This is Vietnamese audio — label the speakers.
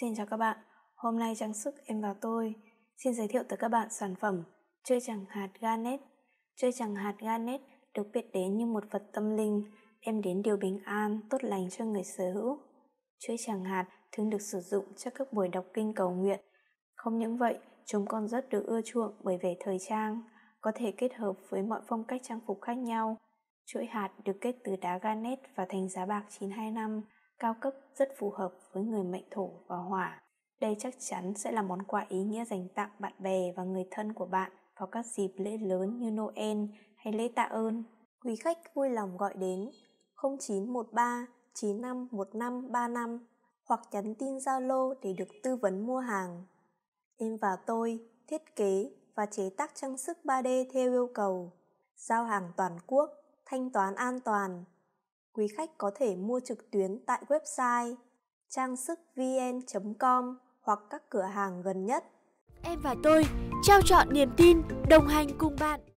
Speaker 1: Xin chào các bạn, hôm nay trang sức em vào tôi xin giới thiệu tới các bạn sản phẩm chơi chẳng hạt Garnet. Chơi chẳng hạt Garnet được biết đến như một vật tâm linh đem đến điều bình an, tốt lành cho người sở hữu. Chuỗi chẳng hạt thường được sử dụng cho các buổi đọc kinh cầu nguyện. Không những vậy, chúng còn rất được ưa chuộng bởi vẻ thời trang, có thể kết hợp với mọi phong cách trang phục khác nhau. Chuỗi hạt được kết từ đá garnet và thành giá bạc 925 cao cấp rất phù hợp với người mệnh thổ và hỏa. Đây chắc chắn sẽ là món quà ý nghĩa dành tặng bạn bè và người thân của bạn vào các dịp lễ lớn như Noel hay lễ tạ ơn. Quý khách vui lòng gọi đến 0913 95 1535 hoặc nhắn tin Zalo để được tư vấn mua hàng. Em và tôi thiết kế và chế tác trang sức 3D theo yêu cầu, giao hàng toàn quốc, thanh toán an toàn, quý khách có thể mua trực tuyến tại website trang sức vn.com hoặc các cửa hàng gần nhất. Em và tôi trao chọn niềm tin, đồng hành cùng bạn.